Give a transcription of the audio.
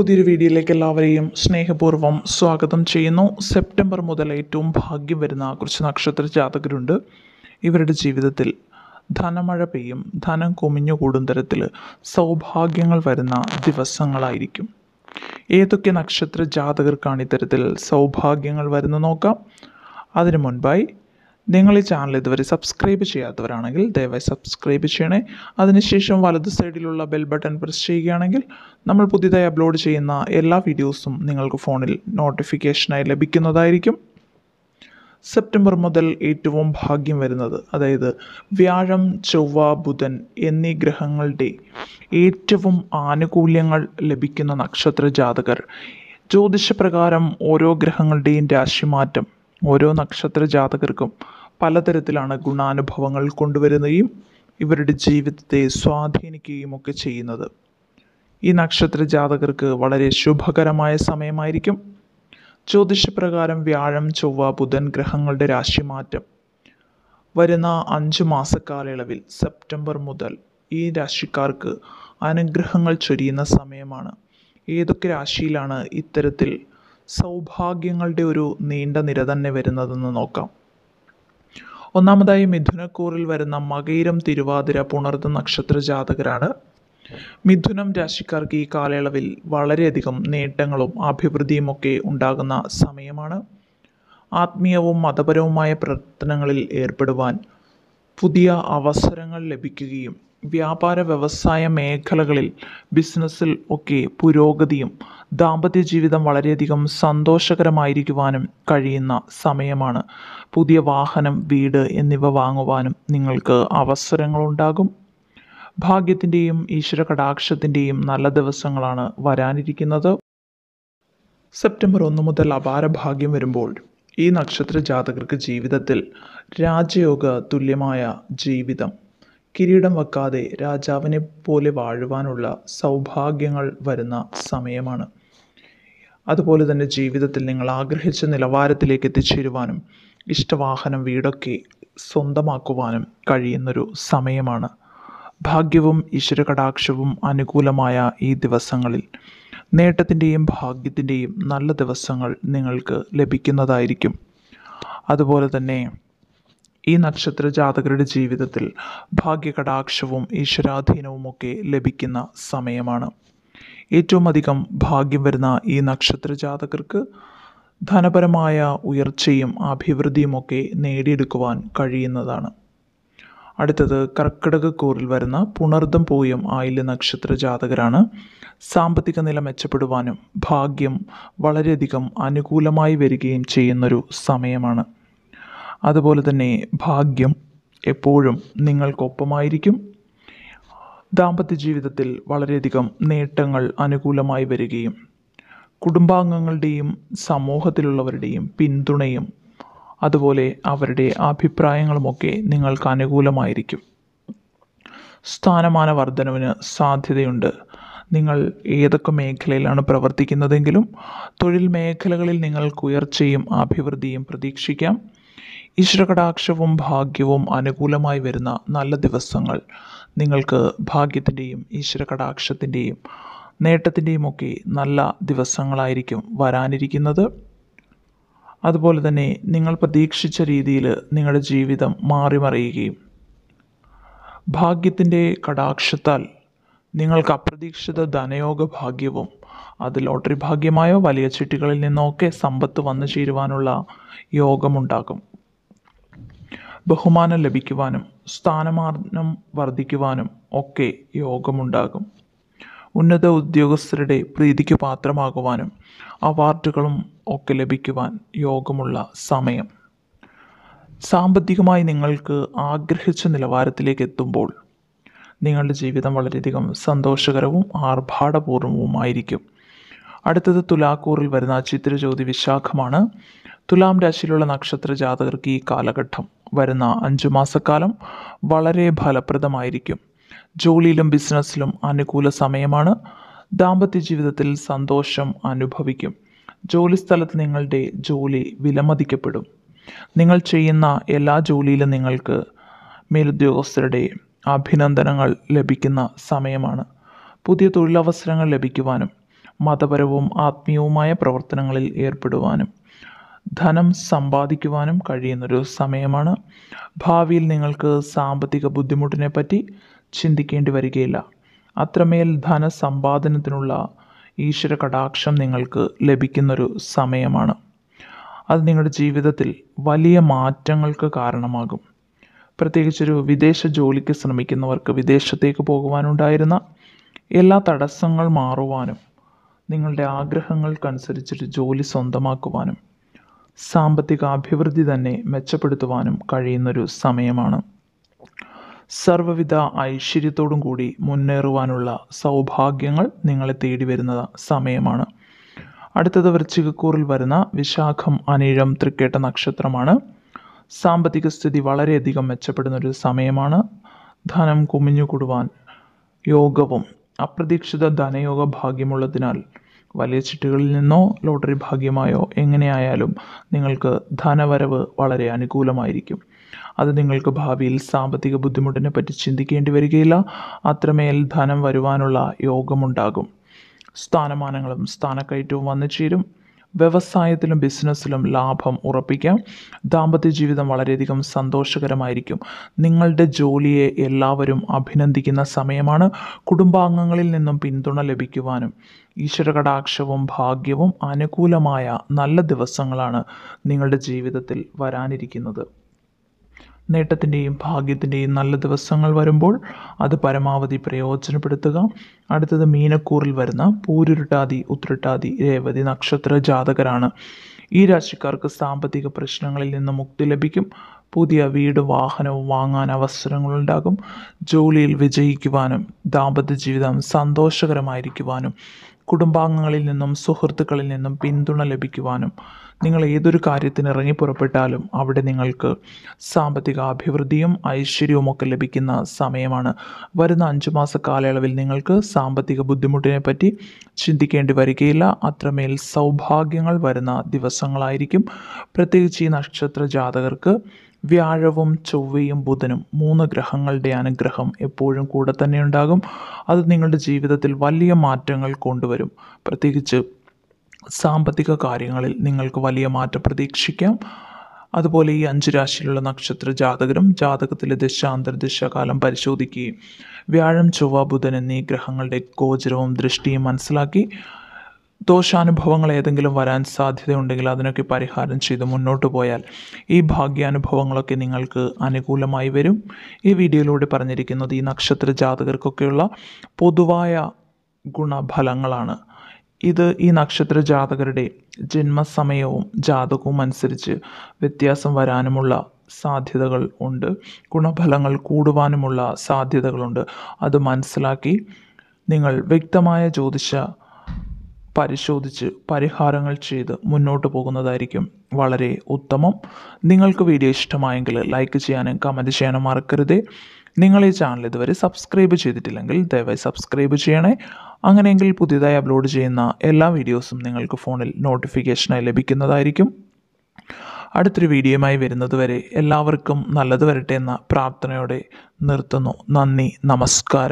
പുതിയൊരു വീഡിയോയിലേക്ക് എല്ലാവരെയും സ്നേഹപൂർവ്വം സ്വാഗതം ചെയ്യുന്നു സെപ്റ്റംബർ മുതൽ ഏറ്റവും ഭാഗ്യം വരുന്ന കുറച്ച് നക്ഷത്ര ജാതകരുണ്ട് ഇവരുടെ ജീവിതത്തിൽ ധനമഴ പെയ്യും ധനം കുമിഞ്ഞു കൂടും തരത്തിൽ സൗഭാഗ്യങ്ങൾ വരുന്ന ദിവസങ്ങളായിരിക്കും ഏതൊക്കെ നക്ഷത്ര ജാതകർക്കാണ് ഇത്തരത്തിൽ സൗഭാഗ്യങ്ങൾ വരുന്നത് നോക്കാം അതിനു മുൻപായി നിങ്ങൾ ഈ ചാനൽ ഇതുവരെ സബ്സ്ക്രൈബ് ചെയ്യാത്തവരാണെങ്കിൽ ദയവായി സബ്സ്ക്രൈബ് ചെയ്യണേ അതിനുശേഷം വലത് സൈഡിലുള്ള ബെൽ ബട്ടൺ പ്രസ് ചെയ്യുകയാണെങ്കിൽ നമ്മൾ പുതിയതായി അപ്ലോഡ് ചെയ്യുന്ന എല്ലാ വീഡിയോസും നിങ്ങൾക്ക് ഫോണിൽ നോട്ടിഫിക്കേഷനായി ലഭിക്കുന്നതായിരിക്കും സെപ്റ്റംബർ മുതൽ ഏറ്റവും ഭാഗ്യം വരുന്നത് അതായത് വ്യാഴം ചൊവ്വ ബുധൻ എന്നീ ഗ്രഹങ്ങളുടെ ഏറ്റവും ആനുകൂല്യങ്ങൾ ലഭിക്കുന്ന നക്ഷത്ര ജാതകർ ജ്യോതിഷപ്രകാരം ഓരോ ഗ്രഹങ്ങളുടെയും രാശിമാറ്റം ഓരോ നക്ഷത്ര ജാതകർക്കും പലതരത്തിലാണ് ഗുണാനുഭവങ്ങൾ കൊണ്ടുവരുകയും ഇവരുടെ ജീവിതത്തെ സ്വാധീനിക്കുകയും ഒക്കെ ചെയ്യുന്നത് ഈ നക്ഷത്ര ജാതകർക്ക് വളരെ ശുഭകരമായ സമയമായിരിക്കും ജ്യോതിഷപ്രകാരം വ്യാഴം ചൊവ്വ ബുധൻ ഗ്രഹങ്ങളുടെ രാശിമാറ്റം വരുന്ന അഞ്ച് മാസക്കാലയളവിൽ സെപ്റ്റംബർ മുതൽ ഈ രാശിക്കാർക്ക് അനുഗ്രഹങ്ങൾ ചൊരിയുന്ന സമയമാണ് ഏതൊക്കെ രാശിയിലാണ് ഇത്തരത്തിൽ സൗഭാഗ്യങ്ങളുടെ ഒരു നീണ്ട നിര തന്നെ വരുന്നതെന്ന് നോക്കാം ഒന്നാമതായി മിഥുനക്കൂറിൽ വരുന്ന മകയിരം തിരുവാതിര പുണർത്ത നക്ഷത്ര ജാതകരാണ് മിഥുനം രാശിക്കാർക്ക് ഈ കാലയളവിൽ വളരെയധികം നേട്ടങ്ങളും ഒക്കെ ഉണ്ടാകുന്ന സമയമാണ് ആത്മീയവും മതപരവുമായ പ്രവർത്തനങ്ങളിൽ ഏർപ്പെടുവാൻ പുതിയ അവസരങ്ങൾ ലഭിക്കുകയും വ്യാപാര വ്യവസായ മേഖലകളിൽ ബിസിനസ്സിൽ ഒക്കെ പുരോഗതിയും ദാമ്പത്യ ജീവിതം വളരെയധികം സന്തോഷകരമായിരിക്കുവാനും കഴിയുന്ന സമയമാണ് പുതിയ വാഹനം വീട് എന്നിവ വാങ്ങുവാനും നിങ്ങൾക്ക് അവസരങ്ങളുണ്ടാകും ഭാഗ്യത്തിൻ്റെയും ഈശ്വര കടാക്ഷത്തിൻ്റെയും നല്ല ദിവസങ്ങളാണ് വരാനിരിക്കുന്നത് സെപ്റ്റംബർ ഒന്ന് മുതൽ അപാര ഭാഗ്യം വരുമ്പോൾ ഈ നക്ഷത്ര ജാതകർക്ക് ജീവിതത്തിൽ രാജയോഗ തുല്യമായ ജീവിതം കിരീടം വെക്കാതെ പോലെ വാഴുവാനുള്ള സൗഭാഗ്യങ്ങൾ വരുന്ന സമയമാണ് അതുപോലെ തന്നെ ജീവിതത്തിൽ നിങ്ങൾ ആഗ്രഹിച്ച നിലവാരത്തിലേക്ക് എത്തിച്ചേരുവാനും ഇഷ്ടവാഹനം വീടൊക്കെ സ്വന്തമാക്കുവാനും കഴിയുന്നൊരു സമയമാണ് ഭാഗ്യവും ഈശ്വരകടാക്ഷവും അനുകൂലമായ ഈ ദിവസങ്ങളിൽ നേട്ടത്തിൻ്റെയും ഭാഗ്യത്തിൻ്റെയും നല്ല ദിവസങ്ങൾ നിങ്ങൾക്ക് ലഭിക്കുന്നതായിരിക്കും അതുപോലെ തന്നെ ഈ നക്ഷത്ര ജാതകരുടെ ജീവിതത്തിൽ ഭാഗ്യകടാക്ഷവും ഈശ്വരാധീനവുമൊക്കെ ലഭിക്കുന്ന സമയമാണ് ഏറ്റവും അധികം ഭാഗ്യം വരുന്ന ഈ നക്ഷത്ര ജാതകർക്ക് ധനപരമായ ഉയർച്ചയും അഭിവൃദ്ധിയുമൊക്കെ നേടിയെടുക്കുവാൻ കഴിയുന്നതാണ് അടുത്തത് കൂറിൽ വരുന്ന പുണർദം പൂയം ആയില്യ നക്ഷത്ര ജാതകരാണ് സാമ്പത്തിക നില മെച്ചപ്പെടുവാനും ഭാഗ്യം വളരെയധികം അനുകൂലമായി വരികയും ചെയ്യുന്നൊരു സമയമാണ് അതുപോലെ തന്നെ ഭാഗ്യം എപ്പോഴും നിങ്ങൾക്കൊപ്പമായിരിക്കും ദാമ്പത്യ ജീവിതത്തിൽ വളരെയധികം നേട്ടങ്ങൾ അനുകൂലമായി വരികയും കുടുംബാംഗങ്ങളുടെയും സമൂഹത്തിലുള്ളവരുടെയും പിന്തുണയും അതുപോലെ അവരുടെ അഭിപ്രായങ്ങളുമൊക്കെ നിങ്ങൾക്ക് അനുകൂലമായിരിക്കും സ്ഥാനമാന വർധനവിന് സാധ്യതയുണ്ട് നിങ്ങൾ ഏതൊക്കെ മേഖലയിലാണ് പ്രവർത്തിക്കുന്നതെങ്കിലും തൊഴിൽ മേഖലകളിൽ നിങ്ങൾക്ക് ഉയർച്ചയും അഭിവൃദ്ധിയും പ്രതീക്ഷിക്കാം ഈശ്വരകടാക്ഷവും ഭാഗ്യവും അനുകൂലമായി വരുന്ന നല്ല ദിവസങ്ങൾ നിങ്ങൾക്ക് ഭാഗ്യത്തിൻ്റെയും ഈശ്വരകടാക്ഷത്തിൻ്റെയും നേട്ടത്തിൻ്റെയും ഒക്കെ നല്ല ദിവസങ്ങളായിരിക്കും വരാനിരിക്കുന്നത് അതുപോലെ തന്നെ നിങ്ങൾ പ്രതീക്ഷിച്ച രീതിയിൽ നിങ്ങളുടെ ജീവിതം മാറിമറിയുകയും ഭാഗ്യത്തിൻ്റെ കടാക്ഷത്താൽ നിങ്ങൾക്ക് അപ്രതീക്ഷിത ധനയോഗ ഭാഗ്യവും അത് ലോട്ടറി ഭാഗ്യമായോ വലിയ ചിട്ടികളിൽ നിന്നോ ഒക്കെ സമ്പത്ത് വന്നു ചേരുവാനുള്ള യോഗമുണ്ടാകും ബഹുമാനം ലഭിക്കുവാനും സ്ഥാനമാനം വർദ്ധിക്കുവാനും ഒക്കെ യോഗമുണ്ടാകും ഉന്നത ഉദ്യോഗസ്ഥരുടെ പ്രീതിക്ക് പാത്രമാകുവാനും അവാർഡുകളും ഒക്കെ ലഭിക്കുവാൻ യോഗമുള്ള സമയം സാമ്പത്തികമായി നിങ്ങൾക്ക് ആഗ്രഹിച്ച നിലവാരത്തിലേക്ക് എത്തുമ്പോൾ നിങ്ങളുടെ ജീവിതം വളരെയധികം സന്തോഷകരവും ആർഭാടപൂർവവുമായിരിക്കും അടുത്തത് തുലാക്കൂറിൽ വരുന്ന ചിത്രജ്യോതി വിശാഖമാണ് തുലാം രാശിയിലുള്ള നക്ഷത്ര ജാതകർക്ക് ഈ കാലഘട്ടം വരുന്ന അഞ്ച് മാസക്കാലം വളരെ ഫലപ്രദമായിരിക്കും ജോലിയിലും ബിസിനസ്സിലും അനുകൂല സമയമാണ് ദാമ്പത്യ ജീവിതത്തിൽ സന്തോഷം അനുഭവിക്കും ജോലിസ്ഥലത്ത് നിങ്ങളുടെ ജോലി വിലമതിക്കപ്പെടും നിങ്ങൾ ചെയ്യുന്ന എല്ലാ ജോലിയിലും നിങ്ങൾക്ക് മേലുദ്യോഗസ്ഥരുടെ അഭിനന്ദനങ്ങൾ ലഭിക്കുന്ന സമയമാണ് പുതിയ തൊഴിലവസരങ്ങൾ ലഭിക്കുവാനും മതപരവും ആത്മീയവുമായ പ്രവർത്തനങ്ങളിൽ ഏർപ്പെടുവാനും ധനം സമ്പാദിക്കുവാനും കഴിയുന്നൊരു സമയമാണ് ഭാവിയിൽ നിങ്ങൾക്ക് സാമ്പത്തിക പറ്റി ചിന്തിക്കേണ്ടി വരികയില്ല അത്രമേൽ ധനസമ്പാദനത്തിനുള്ള ഈശ്വര കടാക്ഷം നിങ്ങൾക്ക് ലഭിക്കുന്നൊരു സമയമാണ് അത് നിങ്ങളുടെ ജീവിതത്തിൽ വലിയ മാറ്റങ്ങൾക്ക് കാരണമാകും പ്രത്യേകിച്ചൊരു വിദേശ ജോലിക്ക് ശ്രമിക്കുന്നവർക്ക് വിദേശത്തേക്ക് പോകുവാനുണ്ടായിരുന്ന എല്ലാ തടസ്സങ്ങൾ മാറുവാനും നിങ്ങളുടെ ആഗ്രഹങ്ങൾക്കനുസരിച്ചൊരു ജോലി സ്വന്തമാക്കുവാനും സാമ്പത്തിക അഭിവൃദ്ധി തന്നെ മെച്ചപ്പെടുത്തുവാനും കഴിയുന്നൊരു സമയമാണ് സർവവിധ ഐശ്വര്യത്തോടും കൂടി മുന്നേറുവാനുള്ള സൗഭാഗ്യങ്ങൾ നിങ്ങളെ തേടി വരുന്ന സമയമാണ് അടുത്തത് വൃശ്ചികക്കൂറിൽ വരുന്ന വിശാഖം അനീഴം തൃക്കേട്ട നക്ഷത്രമാണ് സാമ്പത്തിക സ്ഥിതി വളരെയധികം മെച്ചപ്പെടുന്ന ഒരു സമയമാണ് ധനം കുമിഞ്ഞുകൂടുവാൻ യോഗവും അപ്രതീക്ഷിത ധനയോഗ ഭാഗ്യമുള്ളതിനാൽ വലിയ ചിട്ടികളിൽ നിന്നോ ലോട്ടറി ഭാഗ്യമായോ എങ്ങനെയായാലും നിങ്ങൾക്ക് ധനവരവ് വളരെ അനുകൂലമായിരിക്കും അത് നിങ്ങൾക്ക് ഭാവിയിൽ സാമ്പത്തിക ബുദ്ധിമുട്ടിനെ പറ്റി ചിന്തിക്കേണ്ടി വരികയില്ല അത്രമേൽ ധനം വരുവാനുള്ള യോഗമുണ്ടാകും സ്ഥാനമാനങ്ങളും സ്ഥാനക്കയറ്റവും വന്നു ചേരും വ്യവസായത്തിലും ബിസിനസ്സിലും ലാഭം ഉറപ്പിക്കാം ദാമ്പത്യ ജീവിതം വളരെയധികം സന്തോഷകരമായിരിക്കും നിങ്ങളുടെ ജോലിയെ എല്ലാവരും അഭിനന്ദിക്കുന്ന സമയമാണ് കുടുംബാംഗങ്ങളിൽ നിന്നും പിന്തുണ ലഭിക്കുവാനും ഈശ്വരകടാക്ഷവും ഭാഗ്യവും അനുകൂലമായ നല്ല ദിവസങ്ങളാണ് നിങ്ങളുടെ ജീവിതത്തിൽ വരാനിരിക്കുന്നത് നേട്ടത്തിൻ്റെയും ഭാഗ്യത്തിൻ്റെയും നല്ല ദിവസങ്ങൾ വരുമ്പോൾ അത് പരമാവധി പ്രയോജനപ്പെടുത്തുക അടുത്തത് മീനക്കൂറിൽ വരുന്ന പൂരുരുട്ടാതി ഉത്രട്ടാതി രേവതി നക്ഷത്ര ജാതകരാണ് ഈ രാശിക്കാർക്ക് സാമ്പത്തിക പ്രശ്നങ്ങളിൽ നിന്ന് മുക്തി ലഭിക്കും പുതിയ വീട് വാഹനവും വാങ്ങാൻ അവസരങ്ങളുണ്ടാകും ജോലിയിൽ വിജയിക്കുവാനും ദാമ്പത്യ ജീവിതം സന്തോഷകരമായിരിക്കുവാനും കുടുംബാംഗങ്ങളിൽ നിന്നും സുഹൃത്തുക്കളിൽ നിന്നും പിന്തുണ ലഭിക്കുവാനും നിങ്ങൾ ഏതൊരു കാര്യത്തിന് ഇറങ്ങി പുറപ്പെട്ടാലും അവിടെ നിങ്ങൾക്ക് സാമ്പത്തിക അഭിവൃദ്ധിയും ഐശ്വര്യവും ഒക്കെ ലഭിക്കുന്ന സമയമാണ് വരുന്ന അഞ്ച് മാസ കാലയളവിൽ നിങ്ങൾക്ക് സാമ്പത്തിക ബുദ്ധിമുട്ടിനെ പറ്റി ചിന്തിക്കേണ്ടി വരികയില്ല അത്രമേൽ സൗഭാഗ്യങ്ങൾ വരുന്ന ദിവസങ്ങളായിരിക്കും പ്രത്യേകിച്ച് ഈ നക്ഷത്ര ജാതകർക്ക് വ്യാഴവും ചൊവ്വയും ബുധനും മൂന്ന് ഗ്രഹങ്ങളുടെ അനുഗ്രഹം എപ്പോഴും കൂടെ തന്നെ ഉണ്ടാകും അത് നിങ്ങളുടെ ജീവിതത്തിൽ വലിയ മാറ്റങ്ങൾ കൊണ്ടുവരും പ്രത്യേകിച്ച് സാമ്പത്തിക കാര്യങ്ങളിൽ നിങ്ങൾക്ക് വലിയ മാറ്റം പ്രതീക്ഷിക്കാം അതുപോലെ ഈ അഞ്ച് രാശിയിലുള്ള നക്ഷത്ര ജാതകരും ജാതകത്തിലെ ദശാന്തർദശാകാലം പരിശോധിക്കുകയും വ്യാഴം ചൊവ്വ ബുധൻ എന്നീ ഗ്രഹങ്ങളുടെ ഗോചരവും ദൃഷ്ടിയും മനസ്സിലാക്കി ദോഷാനുഭവങ്ങൾ ഏതെങ്കിലും വരാൻ സാധ്യതയുണ്ടെങ്കിൽ അതിനൊക്കെ പരിഹാരം ചെയ്ത് മുന്നോട്ട് പോയാൽ ഈ ഭാഗ്യാനുഭവങ്ങളൊക്കെ നിങ്ങൾക്ക് അനുകൂലമായി വരും ഈ വീഡിയോയിലൂടെ പറഞ്ഞിരിക്കുന്നത് ഈ നക്ഷത്ര ജാതകർക്കൊക്കെയുള്ള പൊതുവായ ഗുണഫലങ്ങളാണ് ഇത് ഈ നക്ഷത്ര ജാതകരുടെ ജന്മസമയവും ജാതകവും അനുസരിച്ച് വ്യത്യാസം വരാനുമുള്ള സാധ്യതകൾ ഉണ്ട് ഗുണഫലങ്ങൾ കൂടുവാനുമുള്ള സാധ്യതകളുണ്ട് അത് മനസ്സിലാക്കി നിങ്ങൾ വ്യക്തമായ ജ്യോതിഷ പരിശോധിച്ച് പരിഹാരങ്ങൾ ചെയ്ത് മുന്നോട്ട് പോകുന്നതായിരിക്കും വളരെ ഉത്തമം നിങ്ങൾക്ക് വീഡിയോ ഇഷ്ടമായെങ്കിൽ ലൈക്ക് ചെയ്യാനും കമൻറ്റ് ചെയ്യാനും മറക്കരുതേ നിങ്ങൾ ഈ ചാനൽ ഇതുവരെ സബ്സ്ക്രൈബ് ചെയ്തിട്ടില്ലെങ്കിൽ ദയവായി സബ്സ്ക്രൈബ് ചെയ്യണേ അങ്ങനെയെങ്കിൽ പുതിയതായി അപ്ലോഡ് ചെയ്യുന്ന എല്ലാ വീഡിയോസും നിങ്ങൾക്ക് ഫോണിൽ നോട്ടിഫിക്കേഷനായി ലഭിക്കുന്നതായിരിക്കും അടുത്തൊരു വീഡിയോയുമായി വരുന്നതുവരെ എല്ലാവർക്കും നല്ലത് വരട്ടെ എന്ന പ്രാർത്ഥനയോടെ നിർത്തുന്നു നന്ദി നമസ്കാരം